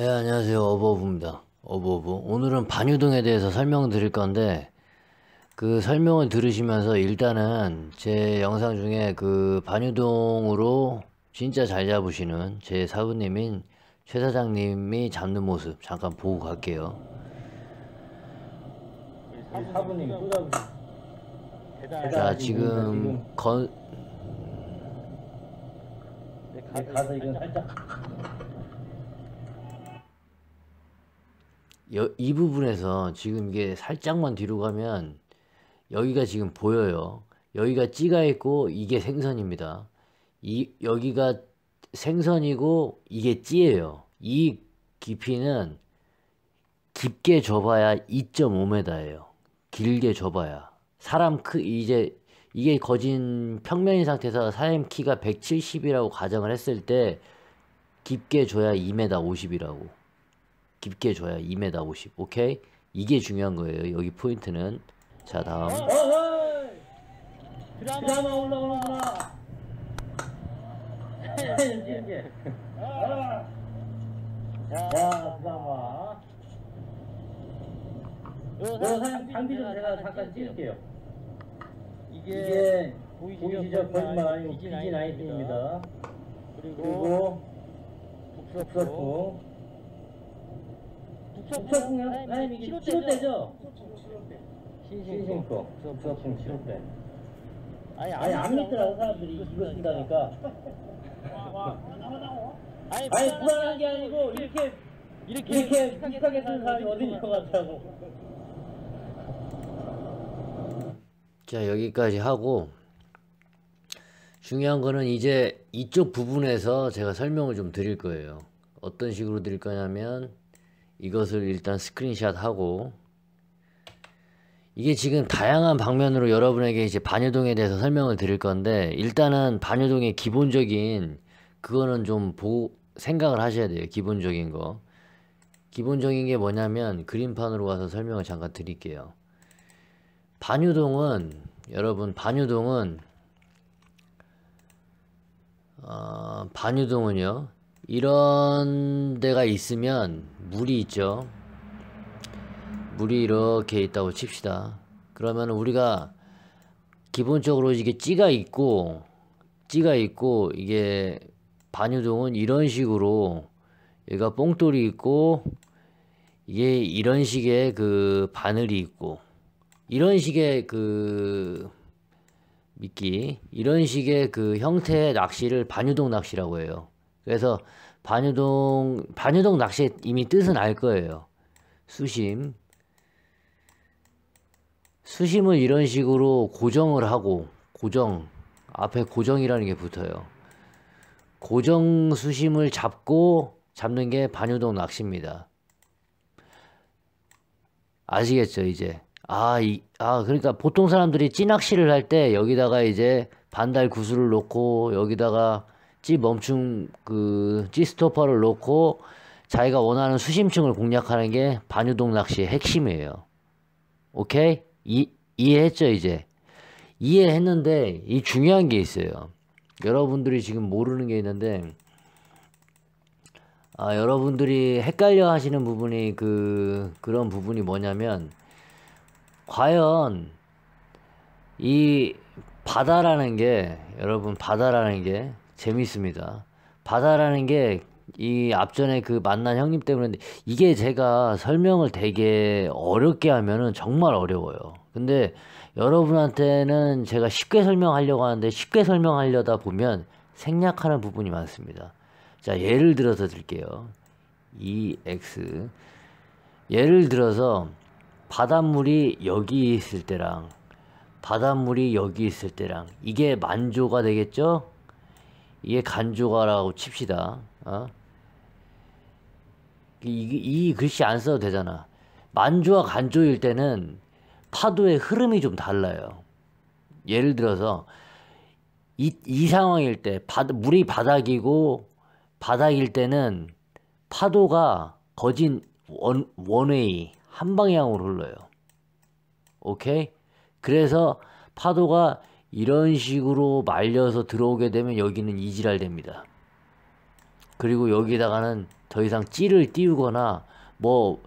네, 안녕하세요. 어버브입니다. 어버브. 오늘은 반유동에 대해서 설명드릴 을 건데, 그 설명을 들으시면서 일단은 제 영상 중에 그 반유동으로 진짜 잘 잡으시는 제 사부님인 최 사장님이 잡는 모습 잠깐 보고 갈게요. 사부님, 자, 지금 건. 네, 가서 이건 살짝. 이 부분에서 지금 이게 살짝만 뒤로 가면 여기가 지금 보여요. 여기가 찌가 있고 이게 생선입니다. 이 여기가 생선이고 이게 찌예요. 이 깊이는 깊게 접어야 2.5m예요. 길게 접어야 사람 크 이제 이게 거진 평면인 상태에서 사람 키가 170이라고 가정을 했을 때 깊게 줘야 2m 50이라고 깊게 줘야 2m 50 오케이 이게 중요한 거예요 여기 포인트는 자 다음 드라마 올라오는구나 아. 야 드라마 장비 좀 제가 잠깐 찍을게요 이게 보이시죠 거짓말 아니고 비진 아이입니다 그리고 북서풍 부천공요? 네, 네, 아니 이게 7호대죠? 시신 거 부천공 7호대 아니 아니 안 믿더라고 사람들이 이거 쓴다니까 그러니까. 아니 불안한 게 아니고 이렇게 이렇게 이렇게 비슷하게 쓴 사람이 어디 있을 것 같다고 자 여기까지 하고 중요한 거는 이제 이쪽 부분에서 제가 설명을 좀 드릴 거예요 어떤 식으로 드릴 거냐면 이것을 일단 스크린샷하고 이게 지금 다양한 방면으로 여러분에게 이제 반유동에 대해서 설명을 드릴 건데 일단은 반유동의 기본적인 그거는 좀 보, 생각을 하셔야 돼요. 기본적인 거. 기본적인 게 뭐냐면 그림판으로 와서 설명을 잠깐 드릴게요. 반유동은 여러분 반유동은 어, 반유동은요 이런 데가 있으면 물이 있죠 물이 이렇게 있다고 칩시다 그러면 우리가 기본적으로 이게 찌가 있고 찌가 있고 이게 반유동은 이런 식으로 얘가 뽕돌이 있고 이게 이런 식의 그 바늘이 있고 이런 식의 그 미끼 이런 식의 그 형태의 낚시를 반유동 낚시라고 해요 그래서 반유동 반유동 낚시 이미 뜻은 알 거예요. 수심 수심을 이런 식으로 고정을 하고 고정 앞에 고정이라는 게 붙어요. 고정 수심을 잡고 잡는 게 반유동 낚시입니다. 아시겠죠 이제 아, 이, 아 그러니까 보통 사람들이 찌낚시를 할 때 여기다가 이제 반달 구슬을 놓고 여기다가 찌 멈춤 그 찌스토퍼를 놓고 자기가 원하는 수심층을 공략하는 게 반유동 낚시의 핵심이에요. 오케이? 이, 이해했죠, 이제? 이해했는데, 이 중요한 게 있어요. 여러분들이 지금 모르는 게 있는데, 아, 여러분들이 헷갈려 하시는 부분이 그, 그런 부분이 뭐냐면, 과연, 이 바다라는 게, 여러분, 바다라는 게, 재미있습니다. 바다라는 게 이 앞전에 그 만난 형님 때문에 이게 제가 설명을 되게 어렵게 하면은 정말 어려워요. 근데 여러분한테는 제가 쉽게 설명하려고 하는데 쉽게 설명하려다 보면 생략하는 부분이 많습니다. 자, 예를 들어서 드릴게요. EX. 예를 들어서 바닷물이 여기 있을 때랑 바닷물이 여기 있을 때랑 이게 만조가 되겠죠? 이게 간조가라고 칩시다. 어? 이, 이 글씨 안 써도 되잖아. 만조와 간조일 때는 파도의 흐름이 좀 달라요. 예를 들어서 이, 이 상황일 때바 물이 바닥이고 바닥일 때는 파도가 거진 원, 원웨이 한 방향으로 흘러요. 오케이? 그래서 파도가 이런 식으로 말려서 들어오게 되면 여기는 이질랄 됩니다. 그리고 여기다가는 더 이상 찌를 띄우거나 뭐,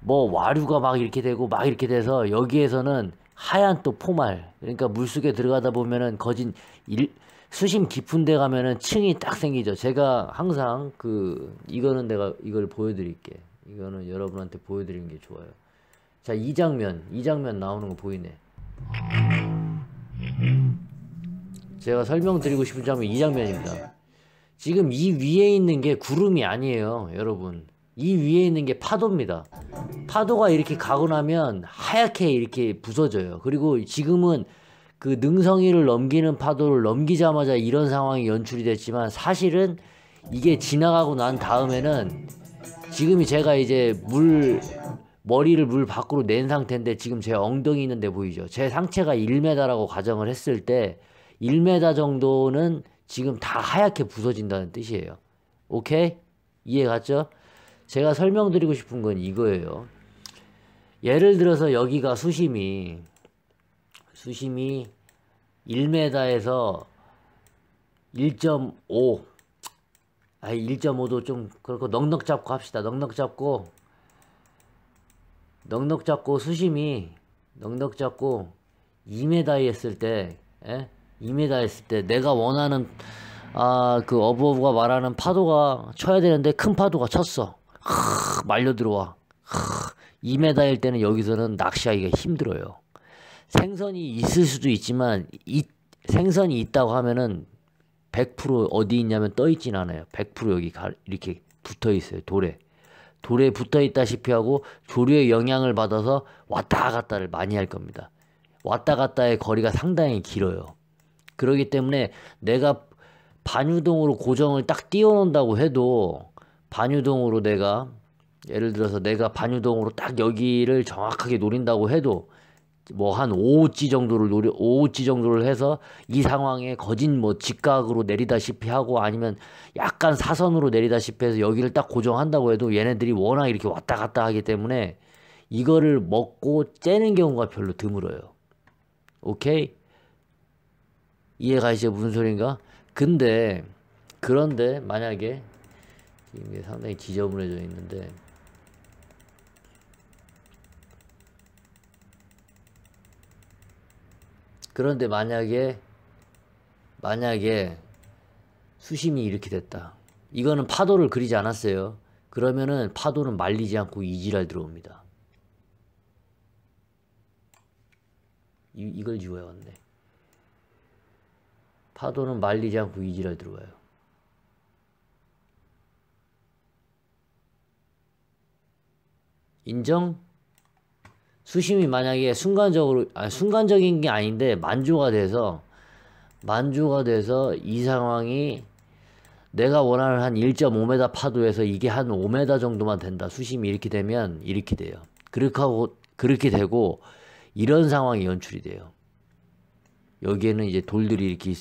뭐 와류가 막 이렇게 되고 막 이렇게 돼서 여기에서는 하얀 또 포말 그러니까 물속에 들어가다 보면은 거진 일, 수심 깊은 데 가면은 층이 딱 생기죠 제가 항상 그 이거는 내가 이걸 보여드릴게 이거는 여러분한테 보여드리는 게 좋아요 자 이 장면 이 장면 나오는 거 보이네 제가 설명드리고 싶은 장면이 이 장면입니다. 지금 이 위에 있는 게 구름이 아니에요, 여러분. 이 위에 있는 게 파도입니다. 파도가 이렇게 가고 나면 하얗게 이렇게 부서져요. 그리고 지금은 그 능성이를 넘기는 파도를 넘기자마자 이런 상황이 연출이 됐지만 사실은 이게 지나가고 난 다음에는 지금이 제가 이제 물 머리를 물 밖으로 낸 상태인데 지금 제 엉덩이 있는데 보이죠? 제 상체가 1m라고 가정을 했을 때 1m 정도는 지금 다 하얗게 부서진다는 뜻이에요. 오케이? 이해 갔죠? 제가 설명드리고 싶은 건 이거예요. 예를 들어서 여기가 수심이 수심이 1m에서 1.5아 1.5도 좀 그렇고 넉넉 잡고 합시다. 넉넉 잡고 넉넉 잡고 수심이 넉넉 잡고 2m 했을 때 예? 2m 했을 때 내가 원하는 아 그 어부어부가 말하는 파도가 쳐야 되는데 큰 파도가 쳤어 하, 말려 들어와 하, 2m일 때는 여기서는 낚시하기가 힘들어요 생선이 있을 수도 있지만 이, 생선이 있다고 하면은 100% 어디 있냐면 떠 있진 않아요 100% 여기 가, 이렇게 붙어 있어요 돌에 돌에 붙어 있다시피 하고 조류의 영향을 받아서 왔다 갔다를 많이 할 겁니다. 왔다 갔다의 거리가 상당히 길어요. 그러기 때문에 내가 반유동으로 고정을 딱 띄워놓는다고 해도 반유동으로 내가 예를 들어서 내가 반유동으로 딱 여기를 정확하게 노린다고 해도 뭐한 5호치 정도를 노려 5호치 정도를 해서 이 상황에 거진 뭐 직각으로 내리다시피 하고 아니면 약간 사선으로 내리다시피 해서 여기를 딱 고정한다고 해도 얘네들이 워낙 이렇게 왔다 갔다 하기 때문에 이거를 먹고 째는 경우가 별로 드물어요. 오케이? 이해가 이제 무슨 소린가? 근데 그런데 만약에 이게 상당히 지저분해져 있는데 그런데 만약에 만약에 수심이 이렇게 됐다. 이거는 파도를 그리지 않았어요. 그러면은 파도는 말리지 않고 이지랄 들어옵니다. 이, 이걸 지워야 왔네. 파도는 말리지 않고 이지랄 들어와요. 인정? 수심이 만약에 순간적으로 아 순간적인 게 아닌데 만주가 돼서 만주가 돼서 이 상황이 내가 원하는 한 1.5m 파도에서 이게 한 5m 정도만 된다. 수심이 이렇게 되면 이렇게 돼요. 그렇게 하고 그렇게 되고 이런 상황이 연출이 돼요. 여기에는 이제 돌들이 이렇게 있,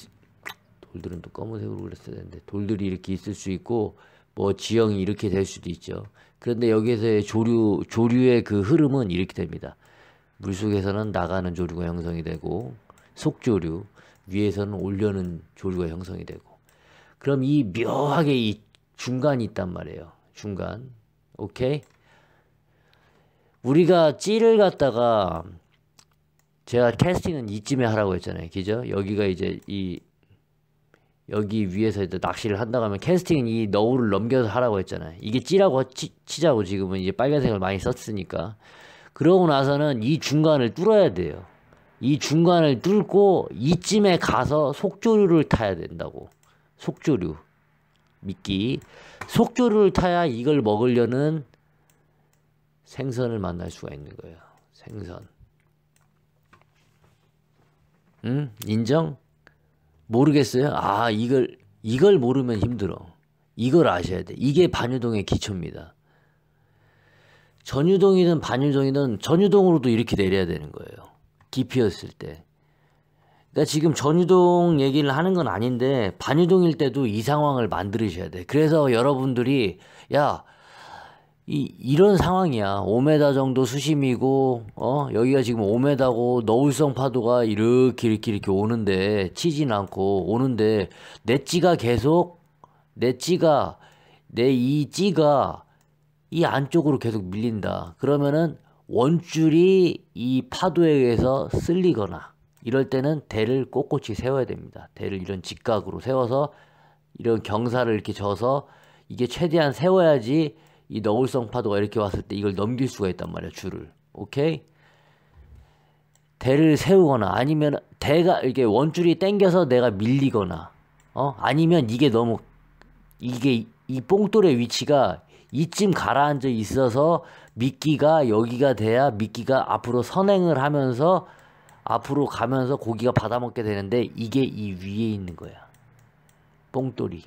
돌들은 또 검은색으로 그랬어야 되는데 돌들이 이렇게 있을 수 있고 뭐 지형이 이렇게 될 수도 있죠. 그런데 여기에서의 조류 조류의 그 흐름은 이렇게 됩니다. 물속에서는 나가는 조류가 형성이 되고 속조류 위에서는 올려는 조류가 형성이 되고 그럼 이 묘하게 이 중간이 있단 말이에요. 중간. 오케이? 우리가 찌를 갖다가 제가 캐스팅은 이쯤에 하라고 했잖아요. 그죠? 여기가 이제 이 여기 위에서 이제 낚시를 한다고 하면 캐스팅은 이 너울을 넘겨서 하라고 했잖아요. 이게 찌라고 치, 자고 지금은 이제 빨간색을 많이 썼으니까. 그러고 나서는 이 중간을 뚫어야 돼요. 이 중간을 뚫고 이쯤에 가서 속조류를 타야 된다고. 속조류. 미끼. 속조류를 타야 이걸 먹으려는 생선을 만날 수가 있는 거예요. 생선. 응? 인정? 모르겠어요? 아, 이걸, 이걸 모르면 힘들어. 이걸 아셔야 돼. 이게 반유동의 기초입니다. 전유동이든 반유동이든 전유동으로도 이렇게 내려야 되는 거예요. 깊이였을 때. 그러니까 지금 전유동 얘기를 하는 건 아닌데 반유동일 때도 이 상황을 만들으셔야 돼. 그래서 여러분들이 야 이, 이런 상황이야. 5m 정도 수심이고, 어, 여기가 지금 5m고, 너울성 파도가 이렇게, 이렇게, 이렇게 오는데, 치진 않고, 오는데, 내 찌가 계속, 내 찌가, 내 이 찌가, 이 안쪽으로 계속 밀린다. 그러면은, 원줄이 이 파도에 의해서 쓸리거나, 이럴 때는 대를 꼿꼿이 세워야 됩니다. 대를 이런 직각으로 세워서, 이런 경사를 이렇게 져서, 이게 최대한 세워야지, 이 너울성 파도가 이렇게 왔을 때 이걸 넘길 수가 있단 말이야 줄을 오케이 대를 세우거나 아니면 대가 이렇게 원줄이 땡겨서 내가 밀리거나 어 아니면 이게 너무 이게 이 뽕돌의 위치가 이쯤 가라앉아 있어서 미끼가 여기가 돼야 미끼가 앞으로 선행을 하면서 앞으로 가면서 고기가 받아먹게 되는데 이게 이 위에 있는 거야 뽕돌이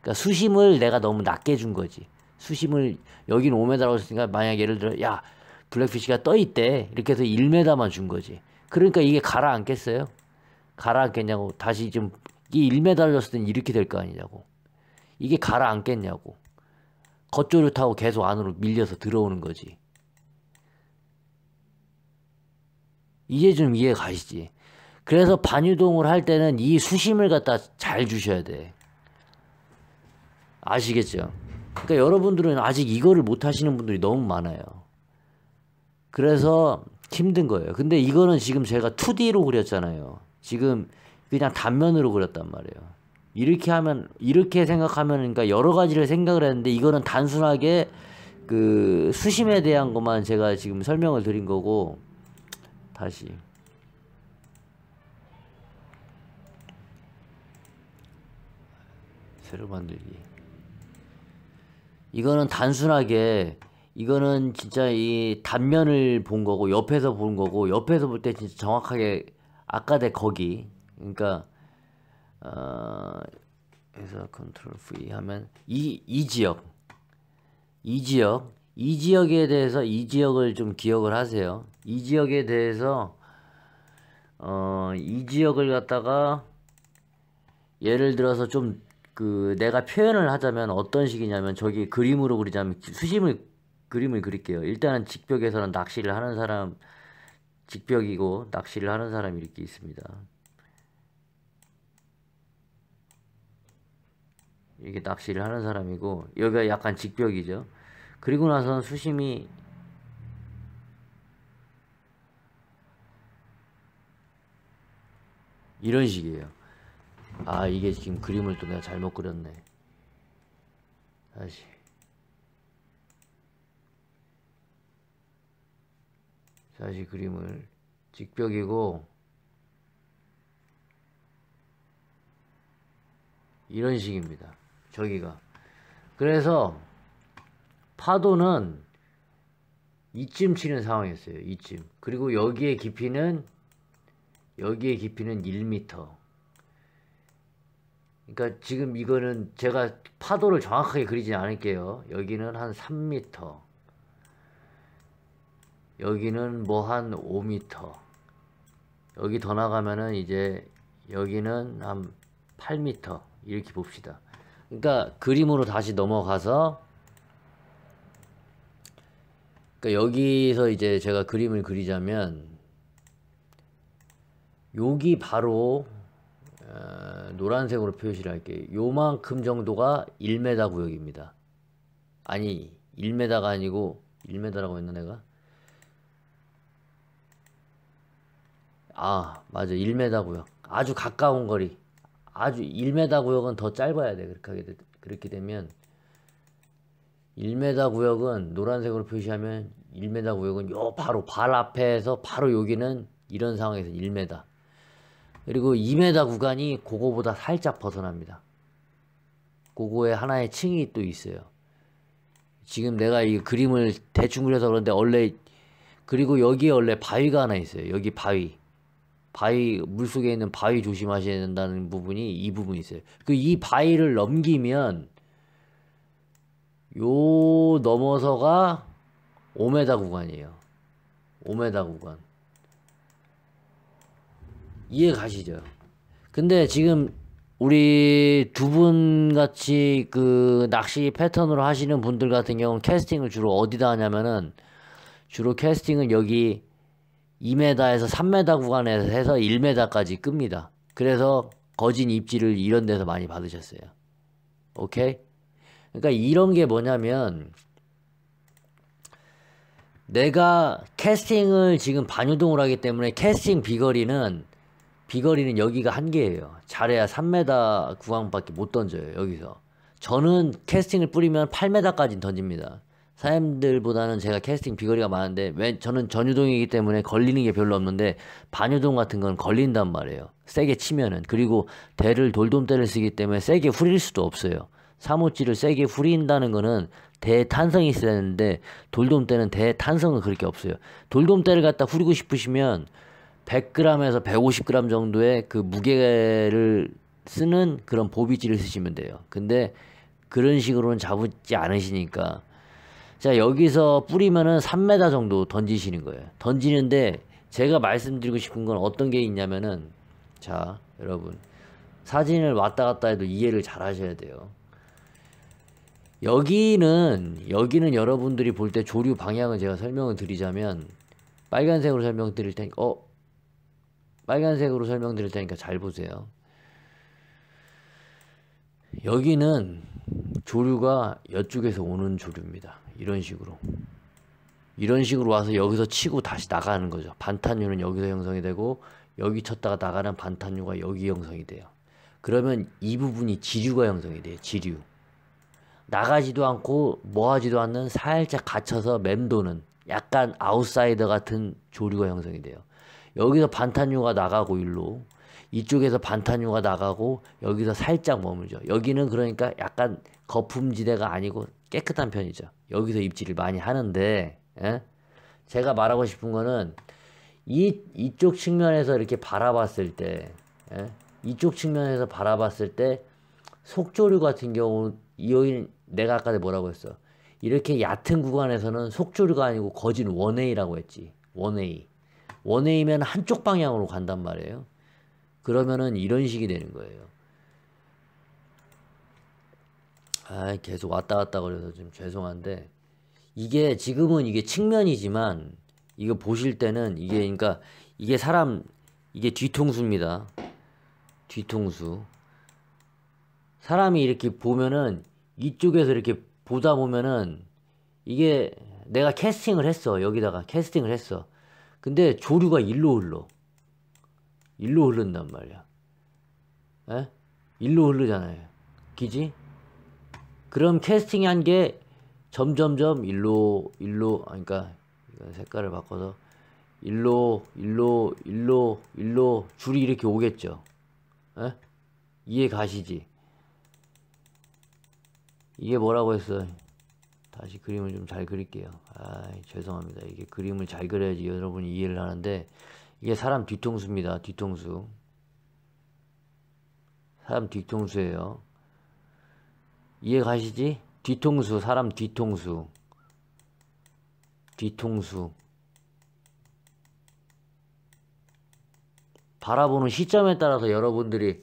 그러니까 수심을 내가 너무 낮게 준 거지 수심을 여기는 5m라고 했으니까 만약 예를 들어 야 블랙피쉬가 떠 있대 이렇게 해서 1m만 준 거지. 그러니까 이게 가라앉겠어요? 가라앉겠냐고 다시 좀 이 1m 줬을 땐 이렇게 될 거 아니냐고. 이게 가라앉겠냐고. 겉조류 타고 계속 안으로 밀려서 들어오는 거지. 이제 좀 이해 가시지. 그래서 반유동을 할 때는 이 수심을 갖다 잘 주셔야 돼. 아시겠죠? 그러니까 여러분들은 아직 이거를 못 하시는 분들이 너무 많아요. 그래서 힘든 거예요. 근데 이거는 지금 제가 2D로 그렸잖아요. 지금 그냥 단면으로 그렸단 말이에요. 이렇게 하면 이렇게 생각하면 그러니까 여러 가지를 생각을 했는데 이거는 단순하게 그 수심에 대한 것만 제가 지금 설명을 드린 거고 다시 새로 만들기 이거는 단순하게 이거는 진짜 이 단면을 본 거고 옆에서 본 거고 옆에서 볼 때 진짜 정확하게 아까 대 거기 그러니까 어, 그래서 컨트롤 V 하면 이, 이 지역 이 지역 이 지역에 대해서 이 지역을 좀 기억을 하세요 이 지역에 대해서 어, 이 지역을 갖다가 예를 들어서 좀그 내가 표현을 하자면 어떤 식이냐면 저기 그림으로 그리자면 수심을 그림을 그릴게요. 일단은 직벽에서는 낚시를 하는 사람 직벽이고 낚시를 하는 사람이 이렇게 있습니다. 이게 낚시를 하는 사람이고 여기가 약간 직벽이죠. 그리고 나서는 수심이 이런 식이에요. 아 이게 지금 그림을 또 내가 잘못 그렸네 다시 다시 그림을 직벽이고 이런 식입니다 저기가 그래서 파도는 이쯤 치는 상황이었어요 이쯤 그리고 여기에 깊이는 여기에 깊이는 1m 그러니까 지금 이거는 제가 파도를 정확하게 그리진 않을게요. 여기는 한 3m. 여기는 뭐 한 5m. 여기 더 나가면은 이제 여기는 한 8m 이렇게 봅시다. 그러니까 그림으로 다시 넘어가서 그러니까 여기서 이제 제가 그림을 그리자면 여기 바로 어, 노란색으로 표시를 할게요. 요만큼 정도가 1m 구역입니다. 아니 1m가 아니고 1m라고 했나 내가? 아 맞아 1m 구역 아주 가까운 거리 아주 1m 구역은 더 짧아야 돼 그렇게 게 되, 그렇게 되면 1m 구역은 노란색으로 표시하면 1m 구역은 요 바로 발 앞에서 바로 여기는 이런 상황에서 1m 그리고 2m 구간이 고거보다 살짝 벗어납니다. 고거에 하나의 층이 또 있어요. 지금 내가 이 그림을 대충 그려서 그런데 원래 그리고 여기에 원래 바위가 하나 있어요. 여기 바위. 바위 물속에 있는 바위 조심하셔야 된다는 부분이 이 부분이 있어요. 그 이 바위를 넘기면 요 넘어서가 5m 구간이에요. 5m 구간. 이해 가시죠? 근데 지금 우리 두 분 같이 그 낚시 패턴으로 하시는 분들 같은 경우는 캐스팅을 주로 어디다 하냐면은 주로 캐스팅은 여기 2m에서 3m 구간에서 해서 1m까지 끕니다. 그래서 거진 입질을 이런 데서 많이 받으셨어요. 오케이? 그러니까 이런 게 뭐냐면 내가 캐스팅을 지금 반유동을 하기 때문에 캐스팅 비거리는 비거리는 여기가 한계예요. 잘해야 3m 구간밖에 못 던져요. 여기서. 저는 캐스팅을 뿌리면 8m까지 던집니다. 사람들보다는 제가 캐스팅 비거리가 많은데 왜 저는 전유동이기 때문에 걸리는 게 별로 없는데 반유동 같은 건 걸린단 말이에요. 세게 치면은 그리고 대를 돌돔대를 쓰기 때문에 세게 후릴 수도 없어요. 사무치를 세게 후린다는 거는 대탄성이 있어야 되는데 돌돔대는 대탄성은 그렇게 없어요. 돌돔대를 갖다 후리고 싶으시면 100g에서 150g 정도의 그 무게를 쓰는 그런 보비지를 쓰시면 돼요. 근데 그런 식으로는 잡지 않으시니까 자 여기서 뿌리면은 3m 정도 던지시는 거예요. 던지는데 제가 말씀드리고 싶은 건 어떤 게 있냐면은 자 여러분 사진을 왔다 갔다 해도 이해를 잘 하셔야 돼요. 여기는 여기는 여러분들이 볼 때 조류 방향을 제가 설명을 드리자면 빨간색으로 설명드릴 테니까 어 빨간색으로 설명드릴 테니까 잘 보세요. 여기는 조류가 이쪽에서 오는 조류입니다. 이런 식으로. 이런 식으로 와서 여기서 치고 다시 나가는 거죠. 반탄유는 여기서 형성이 되고 여기 쳤다가 나가는 반탄유가 여기 형성이 돼요. 그러면 이 부분이 지류가 형성이 돼요. 지류. 나가지도 않고 뭐하지도 않는 살짝 갇혀서 맴도는 약간 아웃사이더 같은 조류가 형성이 돼요. 여기서 반탄유가 나가고 일로 이쪽에서 반탄유가 나가고 여기서 살짝 머물죠. 여기는 그러니까 약간 거품지대가 아니고 깨끗한 편이죠. 여기서 입질을 많이 하는데 예? 제가 말하고 싶은 거는 이 이쪽 측면에서 이렇게 바라봤을 때 예? 이쪽 측면에서 바라봤을 때 속조류 같은 경우 이어인 내가 아까 뭐라고 했어 이렇게 얕은 구간에서는 속조류가 아니고 거진 원웨이라고 했지 원웨이 원웨이면 한쪽 방향으로 간단 말이에요. 그러면은 이런 식이 되는 거예요. 아, 계속 왔다 갔다 그래서 좀 죄송한데 이게 지금은 이게 측면이지만 이거 보실 때는 이게 그러니까 이게 사람 이게 뒤통수입니다. 뒤통수. 사람이 이렇게 보면은 이쪽에서 이렇게 보다 보면은 이게 내가 캐스팅을 했어. 여기다가 캐스팅을 했어. 근데 조류가 일로 흘러. 일로 흐른단 말이야. 에? 일로 흐르잖아요. 기지? 그럼 캐스팅 한게 점점점 일로, 일로, 아, 그러니까 색깔을 바꿔서 일로, 일로, 일로, 일로 줄이 이렇게 오겠죠. 에? 이해 가시지? 이게 뭐라고 했어? 요 다시 그림을 좀 잘 그릴게요. 아, 죄송합니다. 이게 그림을 잘 그려야지 여러분이 이해를 하는데 이게 사람 뒤통수입니다. 뒤통수. 사람 뒤통수예요. 이해 가시지? 뒤통수, 사람 뒤통수. 뒤통수. 바라보는 시점에 따라서 여러분들이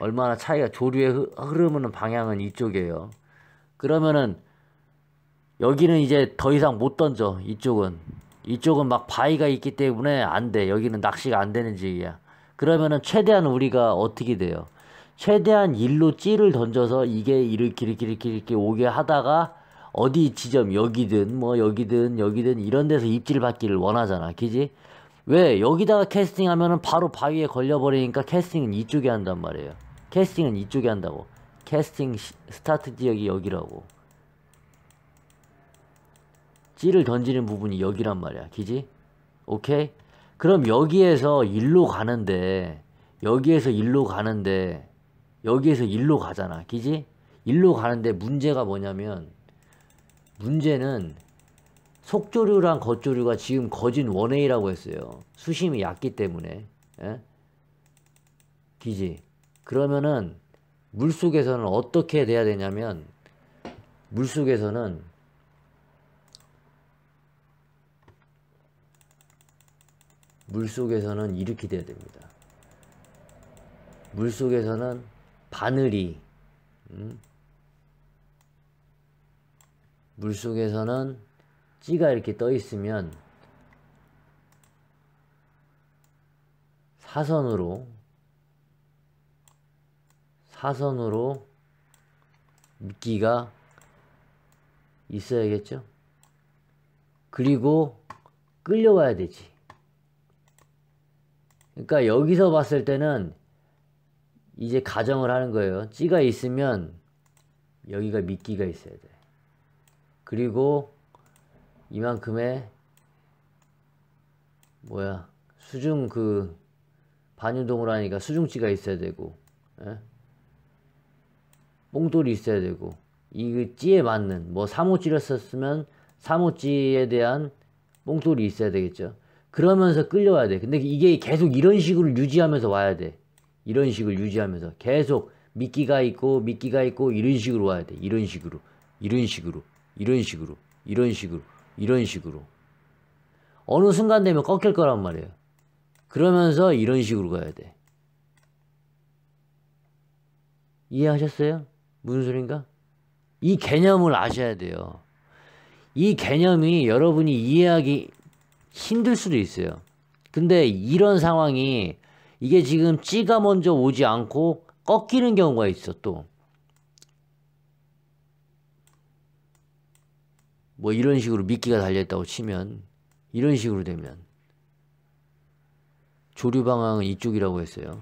얼마나 차이가 조류의 흐르는 방향은 이쪽이에요. 그러면은 여기는 이제 더 이상 못 던져 이쪽은 이쪽은 막 바위가 있기 때문에 안돼 여기는 낚시가 안 되는 지이야 역 그러면은 최대한 우리가 어떻게 돼요 최대한 일로 찌를 던져서 이게 이렇게 이렇게 이렇게 이렇게 오게 하다가 어디 지점 여기든 뭐 여기든 여기든 이런 데서 입질 받기를 원하잖아 그지 왜 여기다가 캐스팅하면은 바로 바위에 걸려버리니까 캐스팅은 이쪽에 한단 말이에요 캐스팅은 이쪽에 한다고 캐스팅 스타트 지역이 여기라고 찌를 던지는 부분이 여기란 말이야. 기지? 오케이? 그럼 여기에서 일로 가는데 여기에서 일로 가는데 여기에서 일로 가잖아. 기지? 일로 가는데 문제가 뭐냐면 문제는 속조류랑 겉조류가 지금 거진 원웨이라고 했어요. 수심이 얕기 때문에. 예? 기지. 그러면은 물속에서는 어떻게 돼야 되냐면 물속에서는 물속에서는 이렇게 돼야 됩니다. 물속에서는 바늘이 음? 물속에서는 찌가 이렇게 떠 있으면 사선으로 사선으로 미끼가 있어야겠죠? 그리고 끌려와야 되지. 그러니까 여기서 봤을 때는 이제 가정을 하는 거예요. 찌가 있으면 여기가 미끼가 있어야 돼. 그리고 이만큼의 뭐야 수중 그 반유동을 하니까 수중찌가 있어야 되고 예? 뽕돌이 있어야 되고 이 그 찌에 맞는 뭐 사모찌를 썼으면 사모찌에 대한 뽕돌이 있어야 되겠죠. 그러면서 끌려와야 돼. 근데 이게 계속 이런 식으로 유지하면서 와야 돼. 이런 식으로 유지하면서 계속 미끼가 있고 미끼가 있고 이런 식으로 와야 돼. 이런 식으로. 이런 식으로. 이런 식으로. 이런 식으로. 이런 식으로. 어느 순간 되면 꺾일 거란 말이에요. 그러면서 이런 식으로 가야 돼. 이해하셨어요? 무슨 소린가? 이 개념을 아셔야 돼요. 이 개념이 여러분이 이해하기 힘들 수도 있어요. 근데 이런 상황이 이게 지금 찌가 먼저 오지 않고 꺾이는 경우가 있어 또. 뭐 이런 식으로 미끼가 달려있다고 치면 이런 식으로 되면 조류 방향은 이쪽이라고 했어요.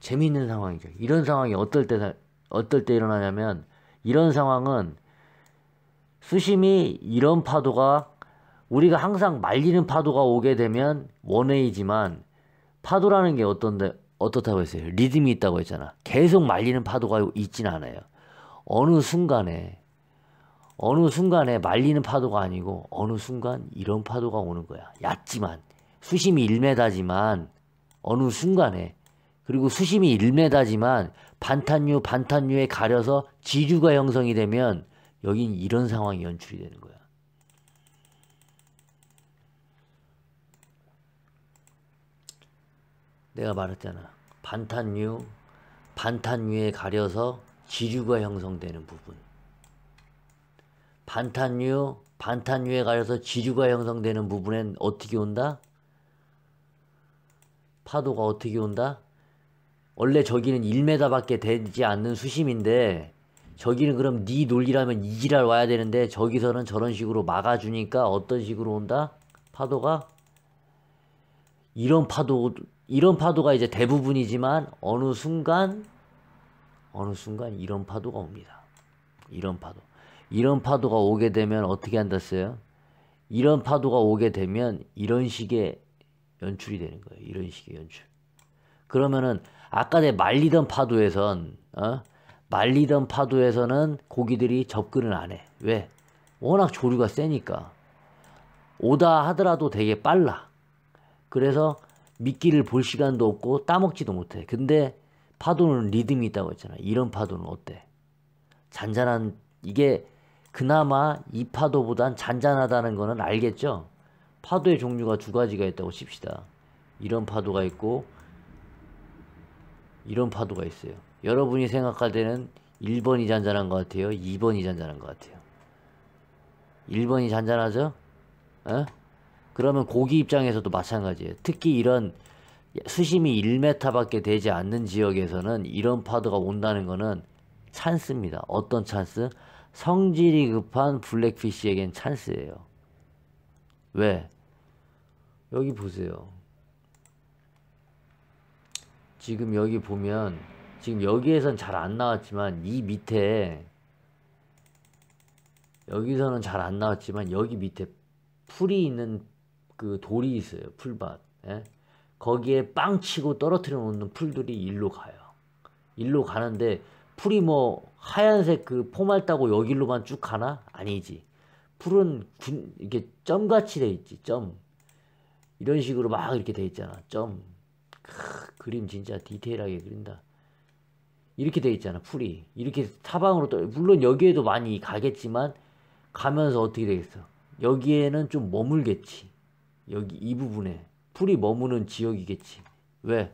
재미있는 상황이죠. 이런 상황이 어떨 때 어떨 때 일어나냐면 이런 상황은 수심이 이런 파도가 우리가 항상 말리는 파도가 오게 되면 원웨이지만 파도라는 게 어떤데 어떻다고 했어요? 리듬이 있다고 했잖아. 계속 말리는 파도가 있진 않아요. 어느 순간에 어느 순간에 말리는 파도가 아니고 어느 순간 이런 파도가 오는 거야. 얕지만 수심이 1m지만 어느 순간에 그리고 수심이 1m지만 반탄류 반탄류에 가려서 지류가 형성이 되면 여긴 이런 상황이 연출이 되는 거야. 내가 말했잖아. 반탄류, 반탄류에 가려서 지류가 형성되는 부분. 반탄류, 반탄류에 가려서 지류가 형성되는 부분엔 어떻게 온다? 파도가 어떻게 온다? 원래 저기는 1m밖에 되지 않는 수심인데 저기는 그럼 네 논리라면 이지랄 와야 되는데 저기서는 저런 식으로 막아주니까 어떤 식으로 온다? 파도가? 이런 파도 이런 파도가 이제 대부분이지만 어느 순간 어느 순간 이런 파도가 옵니다. 이런 파도. 이런 파도가 오게 되면 어떻게 한다어요 이런 파도가 오게 되면 이런 식의 연출이 되는 거예요. 이런 식의 연출. 그러면은 아까 내 말리던 파도에선 어? 말리던 파도에서는 고기들이 접근을 안 해. 왜? 워낙 조류가 세니까. 오다 하더라도 되게 빨라. 그래서 미끼를 볼 시간도 없고 따먹지도 못해. 근데 파도는 리듬이 있다고 했잖아. 이런 파도는 어때? 잔잔한 이게 그나마 이 파도보단 잔잔하다는 거는 알겠죠? 파도의 종류가 두 가지가 있다고 칩시다. 이런 파도가 있고 이런 파도가 있어요. 여러분이 생각할 때는 1번이 잔잔한 것 같아요. 2번이 잔잔한 것 같아요. 1번이 잔잔하죠? 에? 어? 그러면 고기 입장에서도 마찬가지예요. 특히 이런 수심이 1m밖에 되지 않는 지역에서는 이런 파도가 온다는 거는 찬스입니다. 어떤 찬스? 성질이 급한 블랙피쉬에겐 찬스예요. 왜? 여기 보세요. 지금 여기 보면 지금 여기에선 잘 안 나왔지만 이 밑에 여기서는 잘 안 나왔지만 여기 밑에 풀이 있는 그 돌이 있어요. 풀밭. 예? 거기에 빵 치고 떨어뜨려 놓는 풀들이 일로 가요. 일로 가는데 풀이 뭐 하얀색 그 포말 따고 여기로만 쭉 가나? 아니지. 풀은 군, 이게 점같이 돼 있지. 점. 이런 식으로 막 이렇게 돼 있잖아. 점. 크, 그림 진짜 디테일하게 그린다. 이렇게 돼 있잖아. 풀이. 이렇게 사방으로 떠. 물론 여기에도 많이 가겠지만 가면서 어떻게 되겠어? 여기에는 좀 머물겠지. 여기 이 부분에 풀이 머무는 지역이겠지. 왜?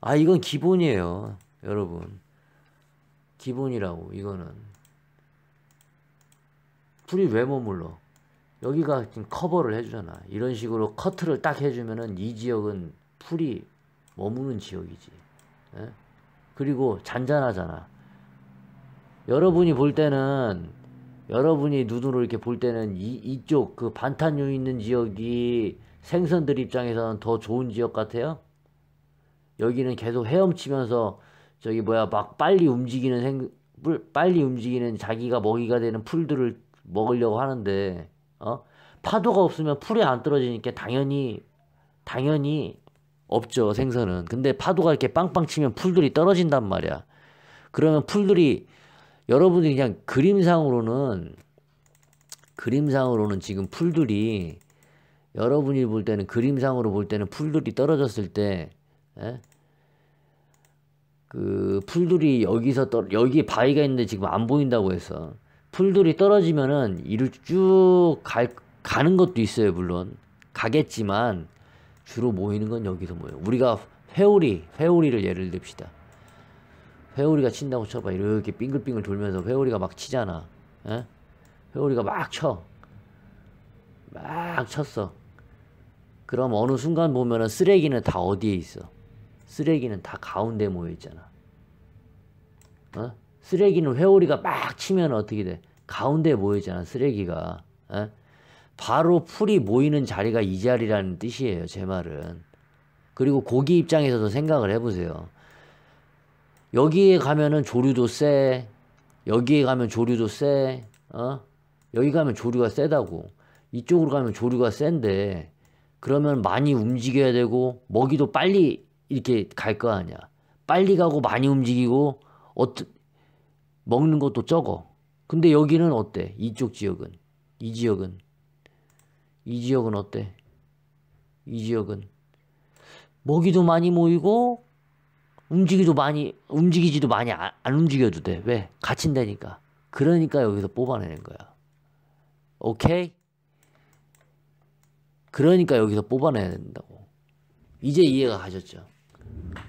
아 이건 기본이에요. 여러분. 기본이라고 이거는. 불이 왜 머물러? 여기가 지금 커버를 해주잖아. 이런 식으로 커트를 딱 해주면은 이 지역은 풀이 머무는 지역이지. 에? 예? 그리고 잔잔하잖아. 여러분이 볼 때는 여러분이 눈으로 이렇게 볼 때는 이, 이쪽 그 반탄유 있는 지역이 생선들 입장에서는 더 좋은 지역 같아요? 여기는 계속 헤엄치면서 저기 뭐야 막 빨리 움직이는 생 빨리 움직이는 자기가 먹이가 되는 풀들을 먹으려고 하는데 어? 파도가 없으면 풀에 안 떨어지니까 당연히 당연히 없죠 생선은 근데 파도가 이렇게 빵빵 치면 풀들이 떨어진단 말이야 그러면 풀들이 여러분이 들 그냥 그림상으로는 그림상으로는 지금 풀들이 여러분이 볼 때는 그림상으로 볼 때는 풀들이 떨어졌을 때그 예? 풀들이 여기서 떨 여기 바위가 있는데 지금 안 보인다고 해서 풀들이 떨어지면은 이를 쭉 갈, 가는 것도 있어요 물론 가겠지만 주로 모이는 건 여기서 모여요 우리가 회오리 회오리를 예를 듭시다 회오리가 친다고 쳐봐. 이렇게 빙글빙글 돌면서 회오리가 막 치잖아. 에? 예? 회오리가 막 쳐. 막 쳤어. 그럼 어느 순간 보면은 쓰레기는 다 어디에 있어? 쓰레기는 다 가운데 모여 있잖아. 어? 쓰레기는 회오리가 막 치면 어떻게 돼? 가운데 모여 있잖아, 쓰레기가. 에? 예? 바로 풀이 모이는 자리가 이 자리라는 뜻이에요, 제 말은. 그리고 고기 입장에서도 생각을 해보세요. 여기에 가면은 조류도 쎄. 여기에 가면 조류도 쎄. 어? 여기 가면 조류가 쎄다고 이쪽으로 가면 조류가 쎈데 그러면 많이 움직여야 되고 먹이도 빨리 이렇게 갈 거 아니야. 빨리 가고 많이 움직이고 어떠, 먹는 것도 적어. 근데 여기는 어때? 이쪽 지역은 이 지역은 이 지역은 어때? 이 지역은 먹이도 많이 모이고 움직이도 많이 움직이지도 많이 안, 아, 안 움직여도 돼. 왜? 갇힌다니까. 그러니까 여기서 뽑아내는 거야. 오케이? 그러니까 여기서 뽑아내야 된다고. 이제 이해가 가셨죠?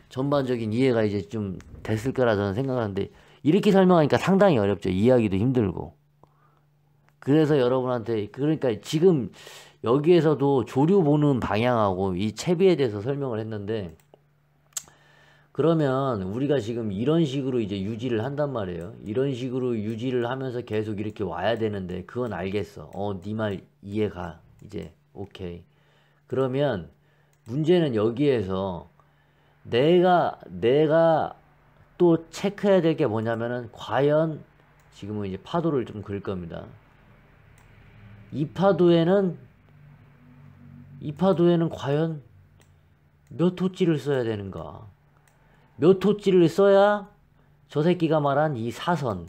전반적인 이해가 이제 좀 됐을 거라 저는 생각하는데 이렇게 설명하니까 상당히 어렵죠. 이해하기도 힘들고. 그래서 여러분한테 그러니까 지금 여기에서도 조류 보는 방향하고 이 채비에 대해서 설명을 했는데 그러면 우리가 지금 이런 식으로 이제 유지를 한단 말이에요. 이런 식으로 유지를 하면서 계속 이렇게 와야 되는데 그건 알겠어. 어, 네 말 이해가. 이제 오케이. 그러면 문제는 여기에서 내가 내가 또 체크해야 될 게 뭐냐면은 과연 지금은 이제 파도를 좀 그릴 겁니다. 이 파도에는 이 파도에는 과연 몇 호치를 써야 되는가? 몇 호찌를 써야 저 새끼가 말한 이 사선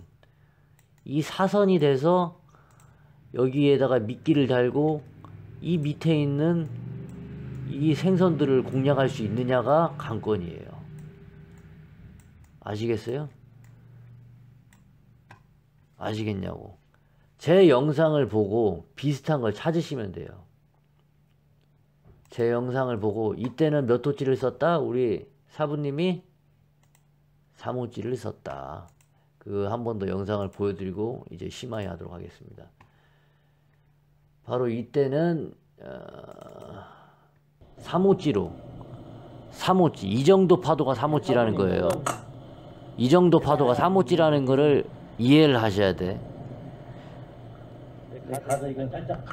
이 사선이 돼서 여기에다가 미끼를 달고 이 밑에 있는 이 생선들을 공략할 수 있느냐가 관건이에요 아시겠어요? 아시겠냐고 제 영상을 보고 비슷한 걸 찾으시면 돼요 제 영상을 보고 이때는 몇호찌를 썼다? 우리 사부님이 사무지를 썼다. 그 한 번 더 영상을 보여드리고 이제 심화게 하도록 하겠습니다. 바로 이때는 어, 사무지로사무지이 정도 파도가 사무지라는 거예요. 이 정도 파도가 사무지라는 거를 이해를 하셔야 돼. 가서 이건 짤짝.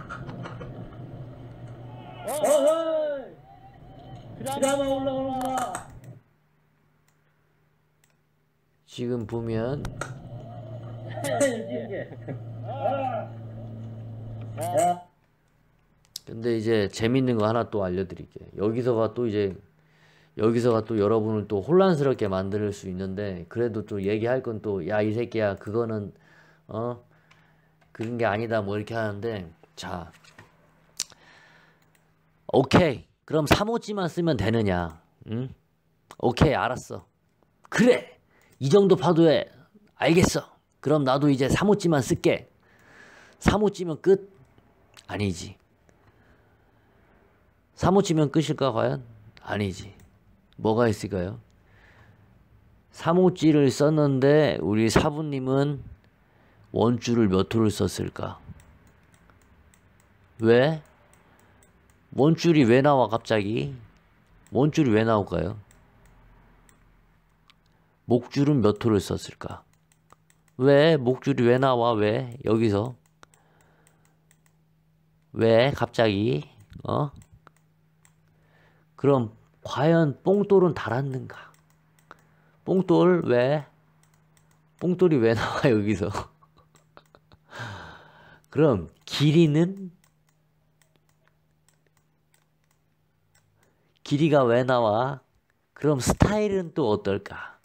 드라마 올라오는구나. 지금 보면 근데 이제 재밌는 거 하나 또 알려드릴게요. 여기서가 또 이제 여기서가 또 여러분을 또 혼란스럽게 만들 수 있는데 그래도 또 얘기할 건 또 야 이 새끼야 그거는 어 그런 게 아니다 뭐 이렇게 하는데 자 오케이 그럼 3호지만 쓰면 되느냐 응 오케이 알았어 그래 이 정도 파도에 알겠어. 그럼 나도 이제 사무찌만 쓸게. 사무찌면 끝? 아니지. 사무찌면 끝일까 과연? 아니지. 뭐가 있을까요? 사무찌를 썼는데 우리 사부님은 원줄을 몇 호를 썼을까? 왜? 원줄이 왜 나와 갑자기? 원줄이 왜 나올까요? 목줄은 몇 호를 썼을까? 왜? 목줄이 왜 나와? 왜? 여기서 왜 갑자기 어? 그럼 과연 뽕돌은 달았는가? 뽕돌 왜? 뽕돌이 왜 나와 여기서? 그럼 길이는 길이가 왜 나와? 그럼 스타일은 또 어떨까?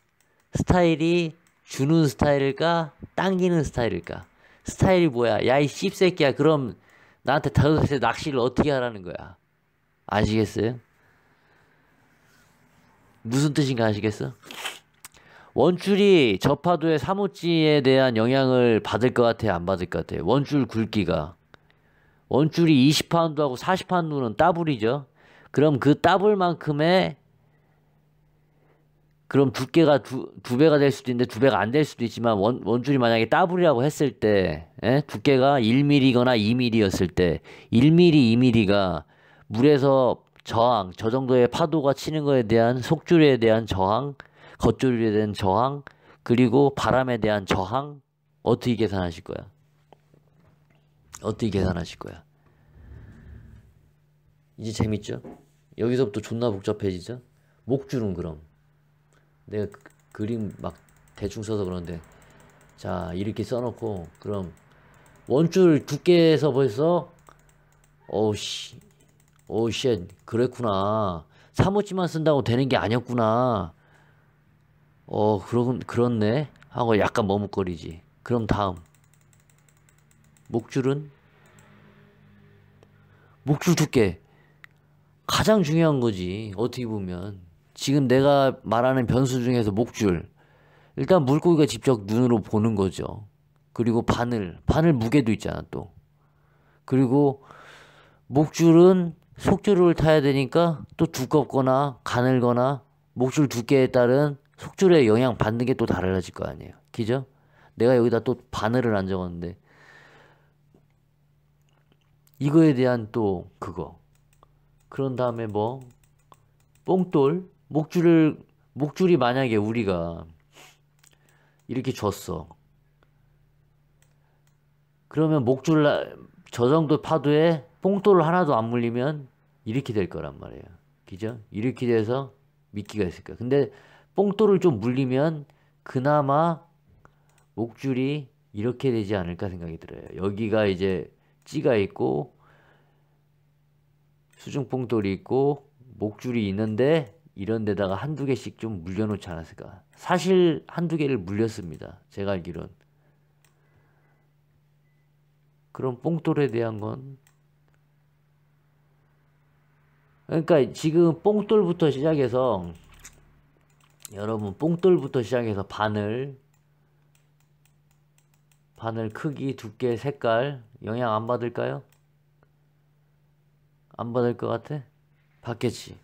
스타일이 주는 스타일일까? 당기는 스타일일까? 스타일이 뭐야? 야, 이 씹새끼야. 그럼 나한테 다섯세 낚시를 어떻게 하라는 거야? 아시겠어요? 무슨 뜻인가 아시겠어? 원줄이 저파도의 사무치에 대한 영향을 받을 것 같아요? 안 받을 것 같아요? 원줄 굵기가. 원줄이 20파운드하고 40파운드는 따블이죠? 그럼 그 따블만큼의 그럼 두께가 두, 두 배가 될 수도 있는데 두 배가 안 될 수도 있지만 원, 원줄이 만약에 따블이라고 했을 때 에? 예? 두께가 1mm거나 2mm였을 때 1mm, 2mm가 물에서 저항, 저 정도의 파도가 치는 거에 대한 속줄에 대한 저항, 겉줄에 대한 저항, 그리고 바람에 대한 저항 어떻게 계산하실 거야? 어떻게 계산하실 거야? 이제 재밌죠? 여기서부터 존나 복잡해지죠? 목줄은 그럼 내가 그 그림 막 대충 써서 그러는데자 이렇게 써놓고 그럼 원줄 두께에서 벌써 오씨 우 오씨 우 그랬구나 사무치만 쓴다고 되는 게 아니었구나 어그러 그렇네 하고 약간 머뭇거리지 그럼 다음 목줄은 목줄 두께 가장 중요한 거지 어떻게 보면 지금 내가 말하는 변수 중에서 목줄. 일단 물고기가 직접 눈으로 보는 거죠. 그리고 바늘, 바늘 무게도 있잖아, 또. 그리고 목줄은 속줄을 타야 되니까 또 두껍거나 가늘거나 목줄 두께에 따른 속줄의 영향 받는 게 또 달라질 거 아니에요. 그죠? 내가 여기다 또 바늘을 안 적었는데 이거에 대한 또 그거 그런 다음에 뭐 뽕돌 목줄을 목줄이 만약에 우리가 이렇게 줬어. 그러면 목줄 저 정도 파도에 뽕돌 하나도 안 물리면 이렇게 될 거란 말이에요. 그죠? 이렇게 돼서 미끼가 있을 거야. 근데 뽕돌을 좀 물리면 그나마 목줄이 이렇게 되지 않을까 생각이 들어요. 여기가 이제 찌가 있고 수중 뽕돌이 있고 목줄이 있는데 이런 데다가 한두 개씩 좀 물려놓지 않았을까. 사실 한두 개를 물렸습니다. 제가 알기론. 그럼 뽕돌에 대한 건 그러니까 지금 뽕돌부터 시작해서 여러분 뽕돌부터 시작해서 바늘 바늘 크기, 두께, 색깔 영향 안 받을까요? 안 받을 것 같아? 받겠지.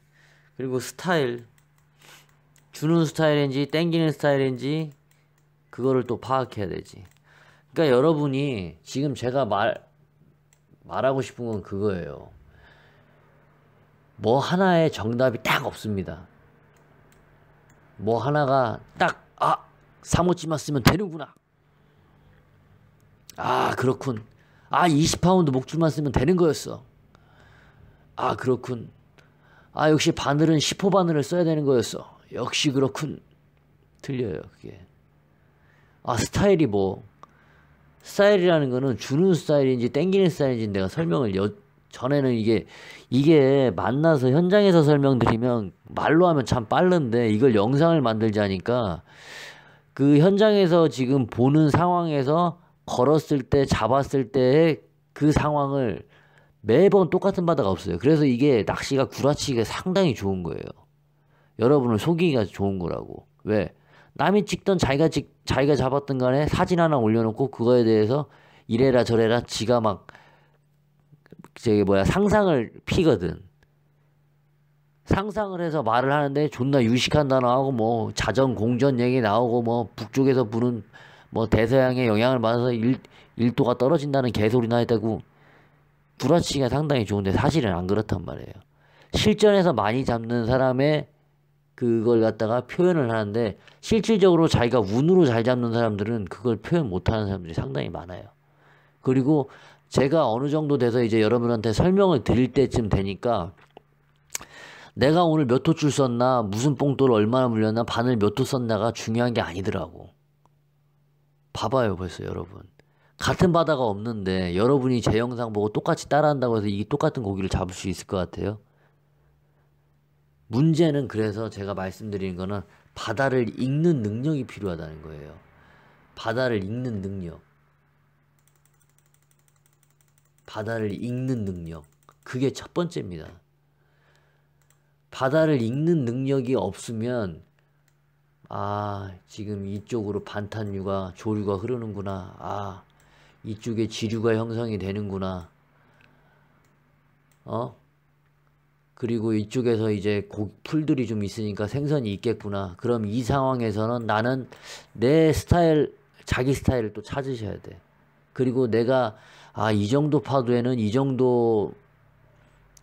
그리고 스타일 주는 스타일인지 땡기는 스타일인지 그거를 또 파악해야 되지 그러니까 여러분이 지금 제가 말 말하고 싶은 건 그거예요 뭐 하나의 정답이 딱 없습니다 뭐 하나가 딱아 사모찜만 쓰면 되는구나 아 그렇군 아 20파운드 목줄만 쓰면 되는 거였어 아 그렇군 아 역시 바늘은 10호 바늘을 써야 되는 거였어. 역시 그렇군. 틀려요 그게. 아 스타일이 뭐 스타일이라는 거는 주는 스타일인지 땡기는 스타일인지 내가 설명을 여, 전에는 이게 이게 만나서 현장에서 설명드리면 말로 하면 참 빠른데 이걸 영상을 만들자니까 하그 현장에서 지금 보는 상황에서 걸었을 때 잡았을 때그 상황을 매번 똑같은 바다가 없어요. 그래서 이게 낚시가 구라치기가 상당히 좋은 거예요. 여러분을 속이기가 좋은 거라고. 왜? 남이 찍던 자기가 찍, 자기가 잡았던 간에 사진 하나 올려놓고 그거에 대해서 이래라 저래라 지가 막 저기 뭐야 상상을 피거든. 상상을 해서 말을 하는데 존나 유식한 단어 하고 뭐 자전 공전 얘기 나오고 뭐 북쪽에서 부는 뭐 대서양의 영향을 받아서 일, 일도가 떨어진다는 개소리나 했다고 불아치기가 상당히 좋은데 사실은 안 그렇단 말이에요. 실전에서 많이 잡는 사람의 그걸 갖다가 표현을 하는데 실질적으로 자기가 운으로 잘 잡는 사람들은 그걸 표현 못하는 사람들이 상당히 많아요. 그리고 제가 어느 정도 돼서 이제 여러분한테 설명을 드릴 때쯤 되니까 내가 오늘 몇 호줄 썼나 무슨 뽕돌 얼마나 물렸나 바늘 몇호 썼나가 중요한 게 아니더라고. 봐봐요 벌써 여러분. 같은 바다가 없는데 여러분이 제 영상 보고 똑같이 따라한다고 해서 이게 똑같은 고기를 잡을 수 있을 것 같아요? 문제는 그래서 제가 말씀드리는 거는 바다를 읽는 능력이 필요하다는 거예요. 바다를 읽는 능력. 바다를 읽는 능력. 그게 첫 번째입니다. 바다를 읽는 능력이 없으면 아 지금 이쪽으로 반탄류가 조류가 흐르는구나 아 이쪽에 지류가 형성이 되는구나. 어? 그리고 이쪽에서 이제 풀들이 좀 있으니까 생선이 있겠구나. 그럼 이 상황에서는 나는 내 스타일, 자기 스타일을 또 찾으셔야 돼. 그리고 내가 아, 이 정도 파도에는 이 정도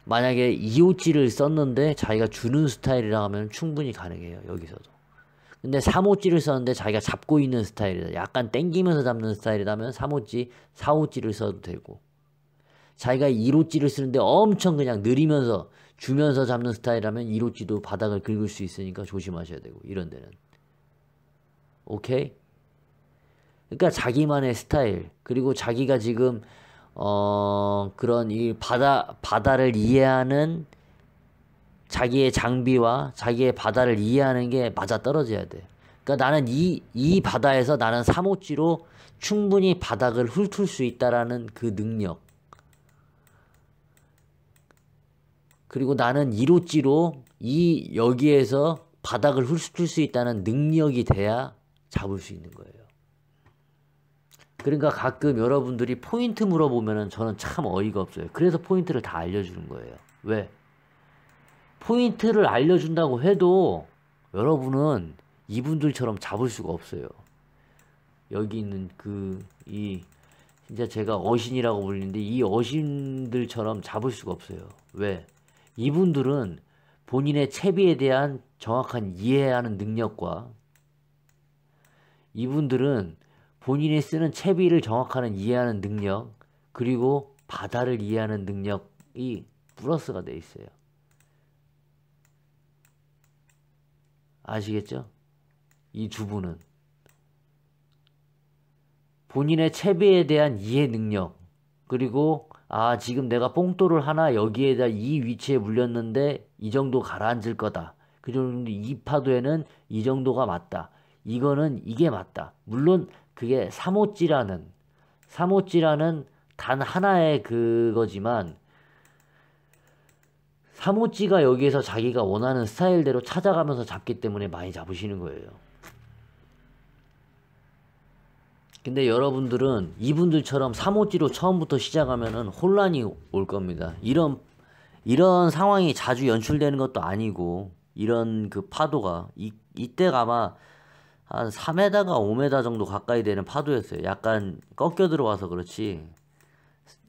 만약에 이오찌를 썼는데 자기가 주는 스타일이라 하면 충분히 가능해요. 여기서도. 근데 사모찌를 썼는데 자기가 잡고 있는 스타일이다. 약간 땡기면서 잡는 스타일이라면 사모찌, 사오찌를 써도 되고. 자기가 이로찌를 쓰는데 엄청 그냥 느리면서 주면서 잡는 스타일이라면 이로찌도 바닥을 긁을 수 있으니까 조심하셔야 되고 이런 데는. 오케이? 그러니까 자기만의 스타일 그리고 자기가 지금 어 그런 이 바다 바다를 이해하는 자기의 장비와 자기의 바다를 이해하는 게 맞아떨어져야 돼. 그러니까 나는 이, 이 바다에서 나는 삼오지로 충분히 바닥을 훑을 수 있다라는 그 능력. 그리고 나는 이로지로이 여기에서 바닥을 훑을 수 있다는 능력이 돼야 잡을 수 있는 거예요. 그러니까 가끔 여러분들이 포인트 물어보면 저는 참 어이가 없어요. 그래서 포인트를 다 알려주는 거예요. 왜? 포인트를 알려준다고 해도 여러분은 이분들처럼 잡을 수가 없어요. 여기 있는 그, 이, 진짜 제가 어신이라고 불리는데 이 어신들처럼 잡을 수가 없어요. 왜? 이분들은 본인의 채비에 대한 정확한 이해하는 능력과 이분들은 본인이 쓰는 채비를 정확하는 이해하는 능력 그리고 바다를 이해하는 능력이 플러스가 돼 있어요. 아시겠죠? 이 주부는 본인의 채비에 대한 이해 능력 그리고 아 지금 내가 뽕돌을 하나 여기에다 이 위치에 물렸는데 이 정도 가라앉을 거다. 그 정도 이 파도에는 이 정도가 맞다. 이거는 이게 맞다. 물론 그게 사모찌라는 사모찌라는 단 하나의 그거지만 사모찌가 여기에서 자기가 원하는 스타일대로 찾아가면서 잡기 때문에 많이 잡으시는 거예요. 근데 여러분들은 이분들처럼 사모찌로 처음부터 시작하면은 혼란이 올 겁니다. 이런 이런 상황이 자주 연출되는 것도 아니고 이런 그 파도가 이 이때가 아마 한 3m가 5m 정도 가까이 되는 파도였어요. 약간 꺾여 들어와서 그렇지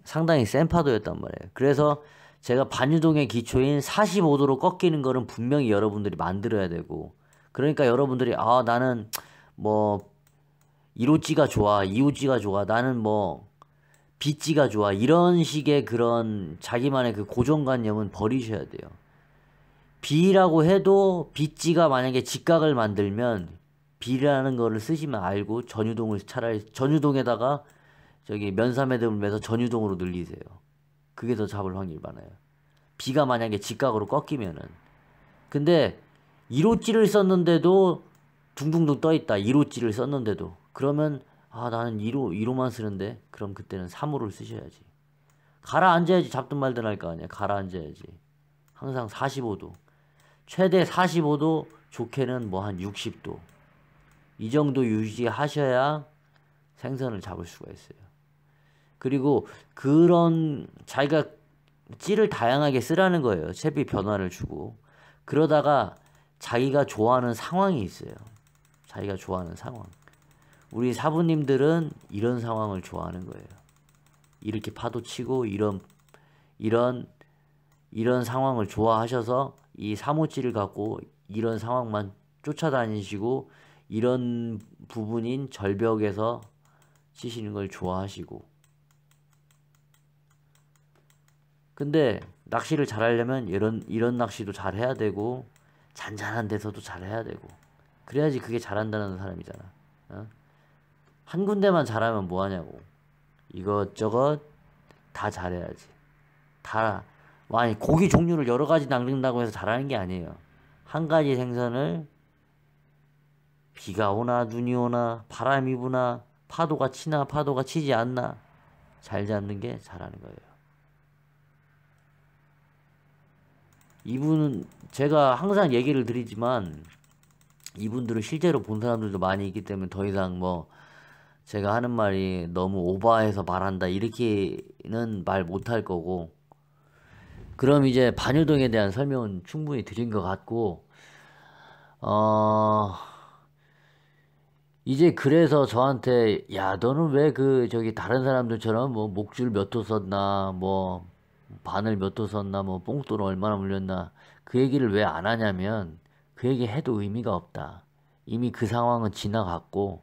상당히 센 파도였단 말이에요. 그래서 제가 반유동의 기초인 45도로 꺾이는 거는 분명히 여러분들이 만들어야 되고 그러니까 여러분들이 아 나는 뭐 이로찌가 좋아 이오찌가 좋아 나는 뭐 빗지가 좋아 이런 식의 그런 자기만의 그 고정관념은 버리셔야 돼요. B라고 해도 빗지가 만약에 직각을 만들면 B라는 거를 쓰시면 알고 전유동을 차라리 전유동에다가 저기 면삼에 드물면서 전유동으로 늘리세요. 그게 더 잡을 확률이 많아요. 비가 만약에 직각으로 꺾이면은. 근데 1호찌를 썼는데도 둥둥둥 떠있다. 1호찌를 썼는데도. 그러면 아 나는 1호, 1호만 쓰는데 그럼 그때는 3호를 쓰셔야지. 가라앉아야지 잡든 말든 할 거 아니야. 가라앉아야지. 항상 45도. 최대 45도 좋게는 뭐 한 60도. 이 정도 유지하셔야 생선을 잡을 수가 있어요. 그리고 그런 자기가 찌를 다양하게 쓰라는 거예요. 채비 변화를 주고. 그러다가 자기가 좋아하는 상황이 있어요. 자기가 좋아하는 상황. 우리 사부님들은 이런 상황을 좋아하는 거예요. 이렇게 파도 치고 이런 이런 이런 상황을 좋아하셔서 이 사모찌를 갖고 이런 상황만 쫓아다니시고 이런 부분인 절벽에서 치시는 걸 좋아하시고 근데 낚시를 잘하려면 이런 이런 낚시도 잘해야 되고 잔잔한 데서도 잘해야 되고 그래야지 그게 잘한다는 사람이잖아. 어? 한 군데만 잘하면 뭐하냐고. 이것저것 다 잘해야지. 다 뭐 아니 고기 종류를 여러 가지 낚는다고 해서 잘하는 게 아니에요. 한 가지 생선을 비가 오나 눈이 오나 바람이 부나 파도가 치나 파도가 치지 않나 잘 잡는 게 잘하는 거예요. 이분은 제가 항상 얘기를 드리지만 이분들을 실제로 본 사람들도 많이 있기 때문에 더 이상 뭐 제가 하는 말이 너무 오버해서 말한다 이렇게는 말 못할 거고 그럼 이제 반유동에 대한 설명은 충분히 드린 것 같고 어 이제 그래서 저한테 야 너는 왜 그 저기 다른 사람들처럼 뭐 목줄 몇 호 썼나 뭐 바늘 몇 도 썼나 뭐 뽕돈 얼마나 물렸나 그 얘기를 왜 안 하냐면 그 얘기 해도 의미가 없다. 이미 그 상황은 지나갔고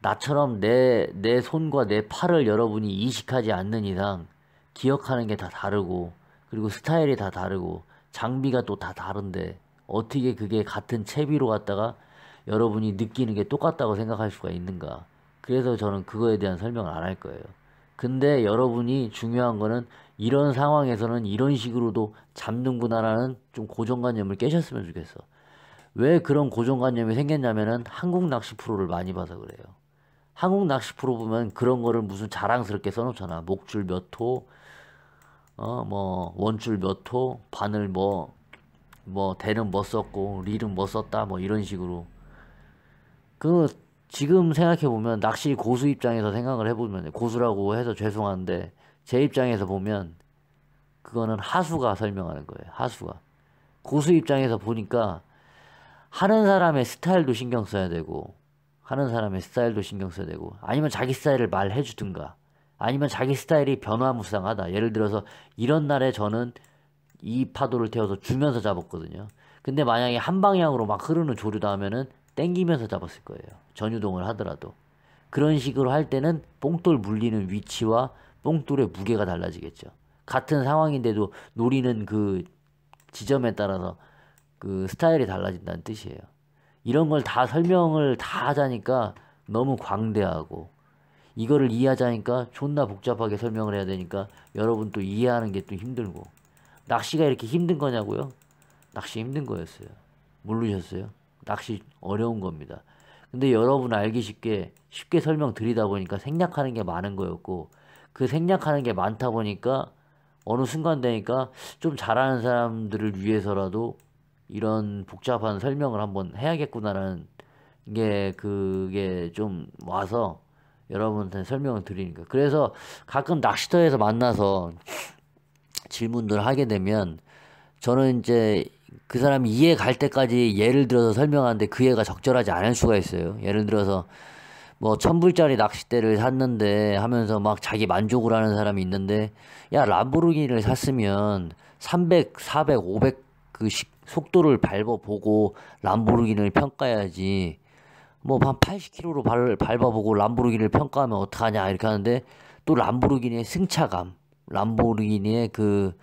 나처럼 내 내 손과 내 팔을 여러분이 이식하지 않는 이상 기억하는 게 다 다르고 그리고 스타일이 다 다르고 장비가 또 다 다른데 어떻게 그게 같은 채비로 갔다가 여러분이 느끼는 게 똑같다고 생각할 수가 있는가. 그래서 저는 그거에 대한 설명을 안 할 거예요. 근데 여러분이 중요한 거는 이런 상황에서는 이런 식으로도 잡는구나라는 좀 고정관념을 깨셨으면 좋겠어. 왜 그런 고정관념이 생겼냐면은 한국 낚시 프로를 많이 봐서 그래요. 한국 낚시 프로 보면 그런 거를 무슨 자랑스럽게 써놓잖아. 목줄 몇 호, 어, 뭐, 원줄 몇 호, 바늘 뭐, 뭐, 대는 뭐 썼고, 릴은 뭐 썼다, 뭐 이런 식으로. 그, 지금 생각해보면 낚시 고수 입장에서 생각을 해보면 고수라고 해서 죄송한데 제 입장에서 보면 그거는 하수가 설명하는 거예요. 하수가. 고수 입장에서 보니까 하는 사람의 스타일도 신경 써야 되고 하는 사람의 스타일도 신경 써야 되고 아니면 자기 스타일을 말해 주든가 아니면 자기 스타일이 변화무쌍하다. 예를 들어서 이런 날에 저는 이 파도를 태워서 주면서 잡았거든요. 근데 만약에 한 방향으로 막 흐르는 조류다 하면은 땡기면서 잡았을 거예요. 전유동을 하더라도. 그런 식으로 할 때는 뽕돌 물리는 위치와 뽕돌의 무게가 달라지겠죠. 같은 상황인데도 노리는 그 지점에 따라서 그 스타일이 달라진다는 뜻이에요. 이런 걸 다 설명을 다 하자니까 너무 광대하고 이거를 이해하자니까 존나 복잡하게 설명을 해야 되니까 여러분 또 이해하는 게 또 힘들고 낚시가 이렇게 힘든 거냐고요? 낚시 힘든 거였어요. 모르셨어요? 낚시 어려운 겁니다. 근데 여러분 알기 쉽게 쉽게 설명드리다 보니까 생략하는 게 많은 거였고 그 생략하는 게 많다 보니까 어느 순간 되니까 좀 잘하는 사람들을 위해서라도 이런 복잡한 설명을 한번 해야겠구나라는 게 그게 좀 와서 여러분한테 설명을 드리니까 그래서 가끔 낚시터에서 만나서 질문들 하게 되면 저는 이제 그 사람이 이해 갈 때까지 예를 들어서 설명하는데 그 예가 적절하지 않을 수가 있어요. 예를 들어서 뭐 천불짜리 낚싯대를 샀는데 하면서 막 자기 만족을 하는 사람이 있는데 야 람보르기니를 샀으면 300, 400, 500 그 속도를 밟아보고 람보르기니를 평가해야지 뭐 한 80km로 발, 밟아보고 람보르기니를 평가하면 어떡하냐 이렇게 하는데 또 람보르기니의 승차감 람보르기니의 그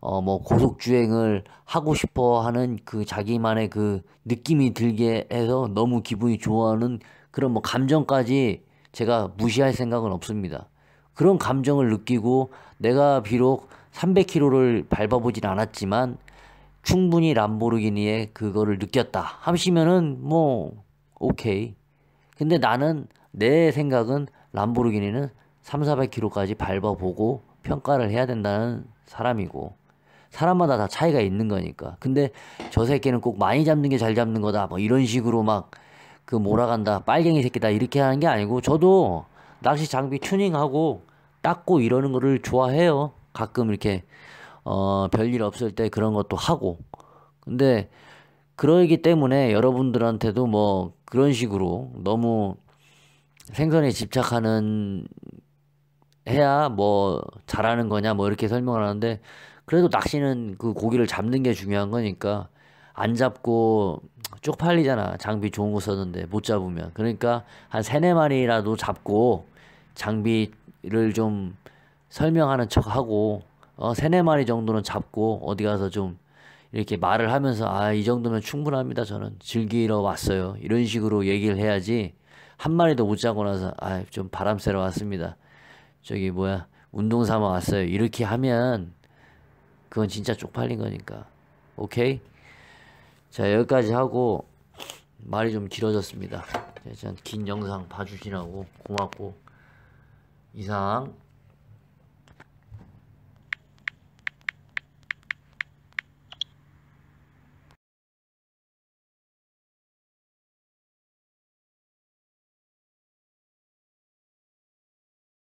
어, 뭐 고속주행을 하고 싶어 하는 그 자기만의 그 느낌이 들게 해서 너무 기분이 좋아하는 그런 뭐 감정까지 제가 무시할 생각은 없습니다. 그런 감정을 느끼고 내가 비록 300km를 밟아보진 않았지만 충분히 람보르기니에 그거를 느꼈다 하시면은 뭐 오케이. 근데 나는 내 생각은 람보르기니는 3, 400km까지 밟아보고 평가를 해야 된다는 사람이고 사람마다 다 차이가 있는 거니까. 근데 저 새끼는 꼭 많이 잡는 게 잘 잡는 거다. 뭐 이런 식으로 막 그 몰아간다. 빨갱이 새끼다. 이렇게 하는 게 아니고 저도 낚시 장비 튜닝하고 닦고 이러는 거를 좋아해요. 가끔 이렇게 어 별일 없을 때 그런 것도 하고. 근데 그러기 때문에 여러분들한테도 뭐 그런 식으로 너무 생선에 집착하는 해야 뭐 잘하는 거냐 뭐 이렇게 설명을 하는데 그래도 낚시는 그 고기를 잡는 게 중요한 거니까 안 잡고 쪽팔리잖아. 장비 좋은 거 썼는데 못 잡으면. 그러니까 한 세네 마리라도 잡고 장비를 좀 설명하는 척 하고 어 세네 마리 정도는 잡고 어디 가서 좀 이렇게 말을 하면서 아 이 정도면 충분합니다 저는 즐기러 왔어요 이런 식으로 얘기를 해야지 한 마리도 못 잡고 나서 아 좀 바람 쐬러 왔습니다 저기 뭐야 운동 삼아 왔어요 이렇게 하면 그건 진짜 쪽팔린 거니까. 오케이? 자, 여기까지 하고 말이 좀 길어졌습니다. 네, 긴 영상 봐주시라고 고맙고 이상